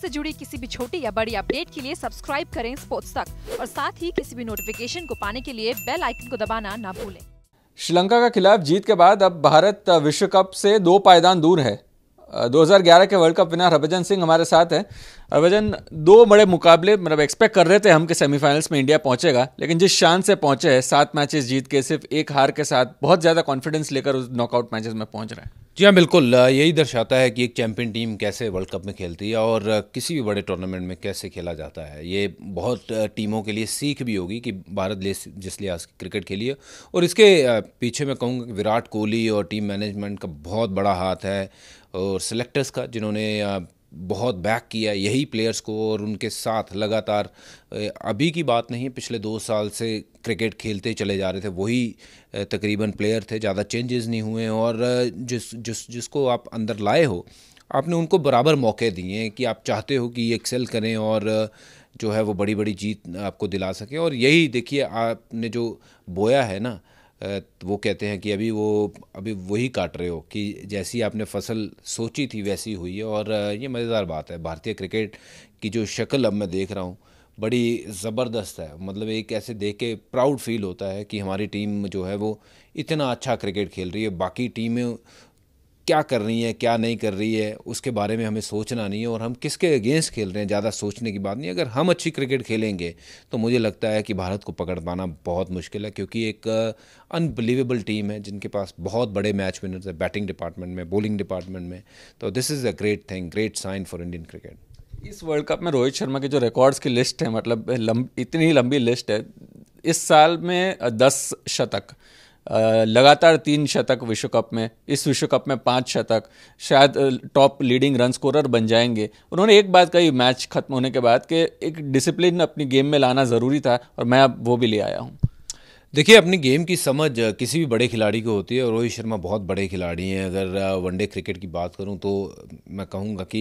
से जुड़ी किसी भी छोटी या बड़ी अपडेट के लिए सब्सक्राइब करें स्पोर्ट्स तक और साथ ही किसी भी नोटिफिकेशन को पाने के लिए बेल आइकन को दबाना ना भूलें श्रीलंका के खिलाफ जीत के बाद अब भारत विश्व कप से दो पायदान दूर है 2011 के world cup winner Harbhajan Singh हमारे साथ है हरभजन दो बड़े मुकाबले मतलब एक्सपेक्ट कर रहे थे हम के सेमीफाइनल्स में इंडिया पहुंचेगा लेकिन जिस शान से पहुंचे हैं सात मैचेस जीत के सिर्फ एक हार के साथ बहुत ज़्यादा कॉन्फिडेंस लेकर उस नॉकआउट मैचेस में पहुंच रहे हैं जी हाँ बिल्कुल यही दर्शाता है कि एक चैम्पियन टीम कैसे वर्ल्ड कप में खेलती है और किसी भी बड़े टूर्नामेंट में कैसे खेला जाता है ये बहुत टीमों के लिए सीख भी होगी कि भारत ले जिस लिहाज की क्रिकेट खेली है और इसके पीछे मैं कहूँगा कि विराट कोहली और टीम मैनेजमेंट का बहुत बड़ा हाथ है और सेलेक्टर्स का जिन्होंने बहुत बैक किया यही प्लेयर्स को और उनके साथ लगातार अभी की बात नहीं पिछले दो साल से क्रिकेट खेलते चले जा रहे थे वही तकरीबन प्लेयर थे ज़्यादा चेंजेस नहीं हुए और जिस जिस जिसको आप अंदर लाए हो आपने उनको बराबर मौके दिए कि आप चाहते हो कि ये एक्सेल करें और जो है वो बड़ी बड़ी जीत आपको दिला सकें और यही देखिए आपने जो बोया है ना वो कहते हैं कि अभी वो अभी वही काट रहे हो कि जैसी आपने फसल सोची थी वैसी हुई है और ये मज़ेदार बात है भारतीय क्रिकेट की जो शक्ल अब मैं देख रहा हूँ बड़ी ज़बरदस्त है मतलब एक ऐसे देख के प्राउड फील होता है कि हमारी टीम जो है वो इतना अच्छा क्रिकेट खेल रही है बाकी टीमें क्या कर रही है क्या नहीं कर रही है उसके बारे में हमें सोचना नहीं है और हम किसके अगेंस्ट खेल रहे हैं ज़्यादा सोचने की बात नहीं अगर हम अच्छी क्रिकेट खेलेंगे तो मुझे लगता है कि भारत को पकड़ पाना बहुत मुश्किल है क्योंकि एक अनबिलीवेबल uh, टीम है जिनके पास बहुत बड़े मैच विनर्स है बैटिंग डिपार्टमेंट में बॉलिंग डिपार्टमेंट में तो this is a great thing great sign for Indian cricket इस वर्ल्ड कप में रोहित शर्मा के जो रिकॉर्ड्स की लिस्ट है मतलब लंब, इतनी लंबी लिस्ट है इस साल में uh, दस शतक लगातार तीन शतक विश्व कप में इस विश्व कप में पांच शतक शायद टॉप लीडिंग रन स्कोरर बन जाएंगे उन्होंने एक बात कही मैच खत्म होने के बाद कि एक डिसिप्लिन अपनी गेम में लाना ज़रूरी था और मैं अब वो भी ले आया हूँ देखिए अपनी गेम की समझ किसी भी बड़े खिलाड़ी को होती है और रोहित शर्मा बहुत बड़े खिलाड़ी हैं अगर वनडे क्रिकेट की बात करूं तो मैं कहूंगा कि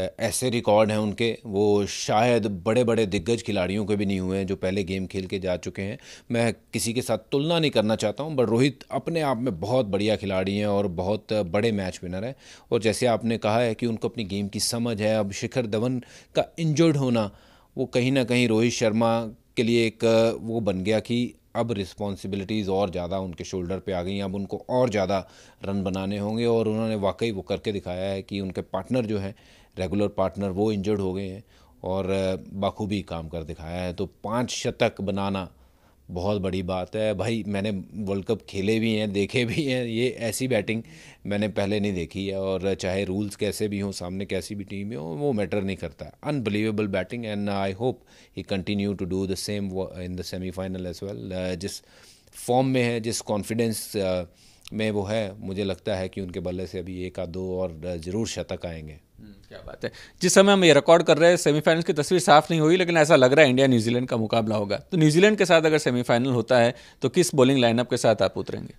ऐसे रिकॉर्ड हैं उनके वो शायद बड़े बड़े दिग्गज खिलाड़ियों के भी नहीं हुए हैं जो पहले गेम खेल के जा चुके हैं मैं किसी के साथ तुलना नहीं करना चाहता हूँ बट रोहित अपने आप में बहुत बढ़िया खिलाड़ी हैं और बहुत बड़े मैच विनर हैं और जैसे आपने कहा है कि उनको अपनी गेम की समझ है अब शिखर धवन का इंजर्ड होना वो कहीं ना कहीं रोहित शर्मा के लिए एक वो बन गया कि अब रिस्पॉन्सिबिलिटीज़ और ज़्यादा उनके शोल्डर पे आ गई हैं अब उनको और ज़्यादा रन बनाने होंगे और उन्होंने वाकई वो करके दिखाया है कि उनके पार्टनर जो हैं रेगुलर पार्टनर वो इंजर्ड हो गए हैं और बखूबी काम कर दिखाया है तो पाँच शतक बनाना बहुत बड़ी बात है भाई मैंने वर्ल्ड कप खेले भी हैं देखे भी हैं ये ऐसी बैटिंग मैंने पहले नहीं देखी है और चाहे रूल्स कैसे भी हों सामने कैसी भी टीम हो वो मैटर नहीं करता unbelievable batting and I hope he continue to do the same in the semifinal as well जिस फॉर्म में है जिस कॉन्फिडेंस uh, में वो है मुझे लगता है कि उनके बल्ले से अभी एक आध दो और uh, ज़रूर शतक आएंगे हम्म, क्या बात है जिस समय हम ये रिकॉर्ड कर रहे हैं सेमीफाइनल की तस्वीर साफ नहीं हुई लेकिन ऐसा लग रहा है इंडिया न्यूजीलैंड का मुकाबला होगा तो न्यूजीलैंड के साथ अगर सेमीफाइनल होता है तो किस बॉलिंग लाइनअप के साथ आप उतरेंगे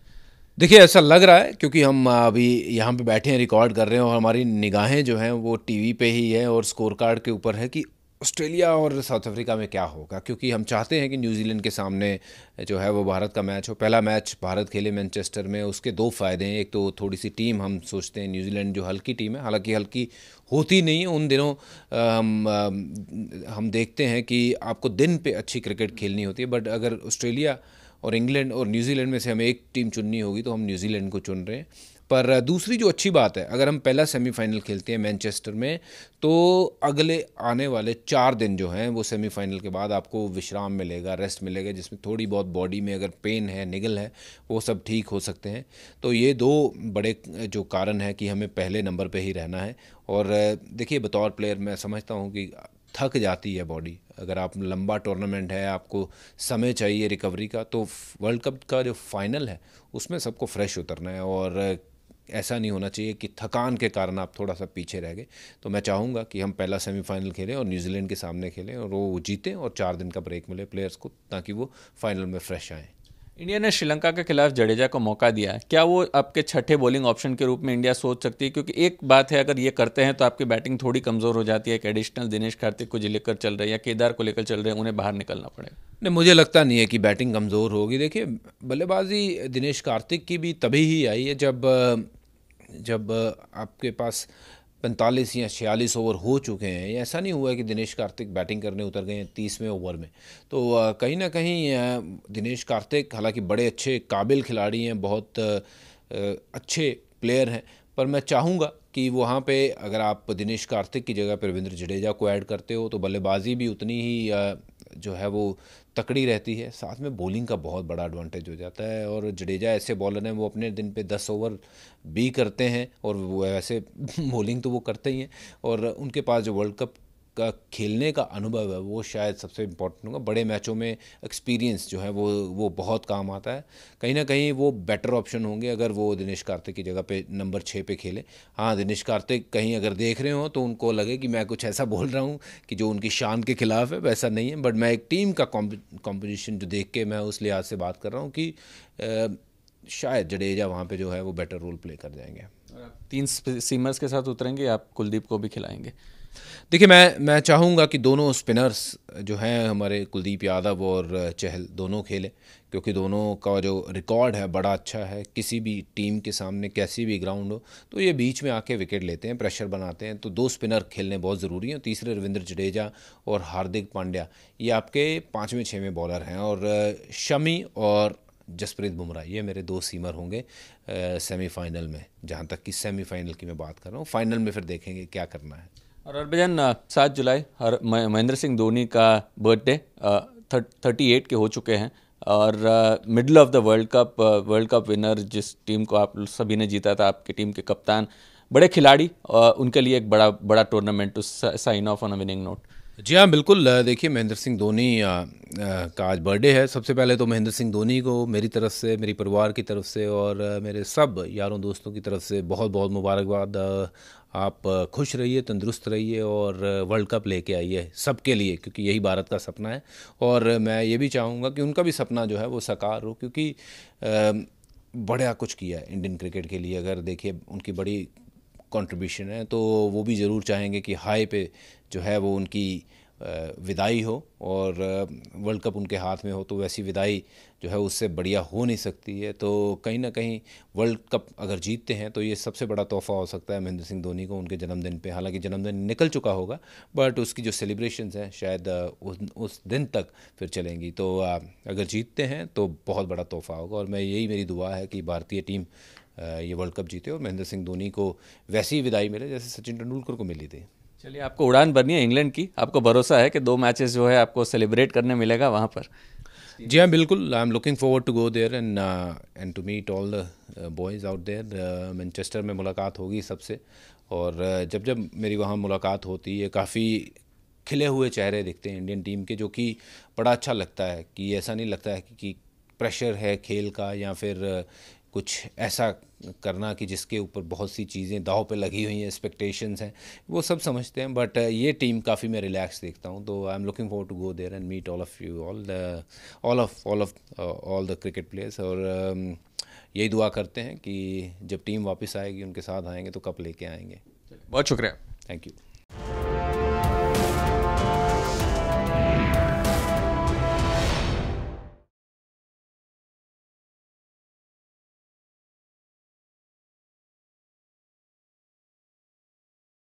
देखिए ऐसा लग रहा है क्योंकि हम अभी यहाँ पे बैठे हैं रिकॉर्ड कर रहे हैं और हमारी निगाहें जो हैं वो टीवी पे ही है और स्कोर कार्ड के ऊपर है कि ऑस्ट्रेलिया और साउथ अफ्रीका में क्या होगा क्योंकि हम चाहते हैं कि न्यूजीलैंड के सामने जो है वो भारत का मैच हो पहला मैच भारत खेले मैनचेस्टर में उसके दो फ़ायदे हैं एक तो थोड़ी सी टीम हम सोचते हैं न्यूजीलैंड जो हल्की टीम है हालांकि हल्की होती नहीं है उन दिनों हम हम देखते हैं कि आपको दिन पे अच्छी क्रिकेट खेलनी होती है बट अगर ऑस्ट्रेलिया और इंग्लैंड और न्यूजीलैंड में से हमें एक टीम चुननी होगी तो हम न्यूजीलैंड को चुन रहे हैं पर दूसरी जो अच्छी बात है अगर हम पहला सेमीफाइनल खेलते हैं मैनचेस्टर में तो अगले आने वाले चार दिन जो हैं वो सेमीफाइनल के बाद आपको विश्राम मिलेगा रेस्ट मिलेगा जिसमें थोड़ी बहुत बॉडी में अगर पेन है निगल है वो सब ठीक हो सकते हैं तो ये दो बड़े जो कारण हैं कि हमें पहले नंबर पर ही रहना है और देखिए बतौर प्लेयर मैं समझता हूँ कि थक जाती है बॉडी अगर आप लंबा टूर्नामेंट है आपको समय चाहिए रिकवरी का तो वर्ल्ड कप का जो फाइनल है उसमें सबको फ्रेश उतरना है और ऐसा नहीं होना चाहिए कि थकान के कारण आप थोड़ा सा पीछे रह गए तो मैं चाहूँगा कि हम पहला सेमीफाइनल खेलें और न्यूजीलैंड के सामने खेलें और वो जीतें और चार दिन का ब्रेक मिले प्लेयर्स को ताकि वो फाइनल में फ्रेश आएँ इंडिया ने श्रीलंका के खिलाफ जडेजा को मौका दिया क्या वो आपके छठे बॉलिंग ऑप्शन के रूप में इंडिया सोच सकती है क्योंकि एक बात है अगर ये करते हैं तो आपकी बैटिंग थोड़ी कमज़ोर हो जाती है एक एडिशनल दिनेश कार्तिक को लेकर चल रहे हैं या केदार को लेकर चल रहे हैं उन्हें बाहर निकलना पड़ेगा नहीं मुझे लगता नहीं है कि बैटिंग कमज़ोर होगी देखिए बल्लेबाजी दिनेश कार्तिक की भी तभी ही आई है जब जब आपके पास पैंतालीस या छियालीस ओवर हो चुके हैं ऐसा नहीं हुआ कि दिनेश कार्तिक बैटिंग करने उतर गए हैं तीसवें ओवर में तो कहीं ना कहीं दिनेश कार्तिक हालांकि बड़े अच्छे काबिल खिलाड़ी हैं बहुत अच्छे प्लेयर हैं पर मैं चाहूँगा कि वहाँ पे अगर आप दिनेश कार्तिक की जगह पर रविंद्र जडेजा को ऐड करते हो तो बल्लेबाजी भी उतनी ही जो है वो तकड़ी रहती है साथ में बॉलिंग का बहुत बड़ा एडवांटेज हो जाता है और जडेजा ऐसे बॉलर हैं वो अपने दिन पे दस ओवर भी करते हैं और वो ऐसे बॉलिंग तो वो करते ही हैं और उनके पास जो वर्ल्ड कप का खेलने का अनुभव है वो शायद सबसे इम्पोर्टेंट होगा बड़े मैचों में एक्सपीरियंस जो है वो वो बहुत काम आता है कहीं ना कहीं वो बेटर ऑप्शन होंगे अगर वो दिनेश कार्तिक की जगह पे नंबर छः पे खेले हाँ दिनेश कार्तिक कहीं अगर देख रहे हो तो उनको लगे कि मैं कुछ ऐसा बोल रहा हूँ कि जो उनकी शान के खिलाफ है वैसा नहीं है बट मैं एक टीम का कॉम्पोजिशन जो देख के मैं उस लिहाज से बात कर रहा हूँ कि शायद जडेजा वहाँ पर जो है वो बेटर रोल प्ले कर जाएंगे तीन सीमर्स के साथ उतरेंगे आप कुलदीप को भी खिलाएंगे देखिए मैं मैं चाहूँगा कि दोनों स्पिनर्स जो हैं हमारे कुलदीप यादव और चहल दोनों खेलें क्योंकि दोनों का जो रिकॉर्ड है बड़ा अच्छा है किसी भी टीम के सामने कैसी भी ग्राउंड हो तो ये बीच में आके विकेट लेते हैं प्रेशर बनाते हैं तो दो स्पिनर खेलने बहुत ज़रूरी हैं तीसरे रविंद्र जडेजा और हार्दिक पांड्या ये आपके पाँचवें छवें बॉलर हैं और शमी और जसप्रीत बुमराह ये मेरे दो सीमर होंगे सेमीफाइनल में जहाँ तक कि सेमीफाइनल की मैं बात कर रहा हूँ फाइनल में फिर देखेंगे क्या करना है और हरभजन सात जुलाई हर महेंद्र सिंह धोनी का बर्थडे थर्टी एट के हो चुके हैं और middle of the world cup world cup winner जिस टीम को आप सभी ने जीता था आपकी टीम के कप्तान बड़े खिलाड़ी उनके लिए एक बड़ा बड़ा टूर्नामेंट उस sign off on a winning note जी हाँ बिल्कुल देखिए महेंद्र सिंह धोनी का आज बर्थडे है सबसे पहले तो महेंद्र सिंह धोनी को मेरी तरफ से मेरी परिवार की तरफ से और मेरे सब यारों दोस्तों की तरफ से बहुत बहुत मुबारकबाद आप खुश रहिए तंदुरुस्त रहिए और वर्ल्ड कप लेके आइए सबके लिए क्योंकि यही भारत का सपना है और मैं ये भी चाहूँगा कि उनका भी सपना जो है वो साकार हो क्योंकि बड़ा कुछ किया है इंडियन क्रिकेट के लिए अगर देखिए उनकी बड़ी कंट्रीब्यूशन है तो वो भी ज़रूर चाहेंगे कि हाई पे जो है वो उनकी विदाई हो और वर्ल्ड कप उनके हाथ में हो तो वैसी विदाई जो है उससे बढ़िया हो नहीं सकती है तो कहीं ना कहीं वर्ल्ड कप अगर जीतते हैं तो ये सबसे बड़ा तोहफा हो सकता है महेंद्र सिंह धोनी को उनके जन्मदिन पे हालांकि जन्मदिन निकल चुका होगा बट उसकी जो सेलिब्रेशन हैं शायद उस, उस दिन तक फिर चलेंगी तो अगर जीतते हैं तो बहुत बड़ा तोहफा होगा और मैं यही मेरी दुआ है कि भारतीय टीम ये वर्ल्ड कप जीते और महेंद्र सिंह धोनी को वैसी विदाई मिले जैसे सचिन तेंदुलकर को मिली थी चलिए आपको उड़ान भरनी है इंग्लैंड की आपको भरोसा है कि दो मैचेस जो है आपको सेलिब्रेट करने मिलेगा वहाँ पर जी हाँ बिल्कुल I am looking forward to go there and and to meet all the boys out there Manchester में मुलाकात होगी सबसे और uh, जब जब मेरी वहाँ मुलाकात होती है काफ़ी खिले हुए चेहरे दिखते हैं इंडियन टीम के जो कि बड़ा अच्छा लगता है कि ऐसा नहीं लगता है कि, कि प्रेशर है खेल का या फिर कुछ ऐसा करना कि जिसके ऊपर बहुत सी चीज़ें दाव पे लगी हुई हैं एक्सपेक्टेशंस हैं वो सब समझते हैं बट uh, ये टीम काफ़ी मैं रिलैक्स देखता हूँ तो I am looking for to go there and meet all of you all the all of all of all the cricket players और um, यही दुआ करते हैं कि जब टीम वापस आएगी उनके साथ आएंगे तो कप लेके आएंगे बहुत शुक्रिया थैंक यू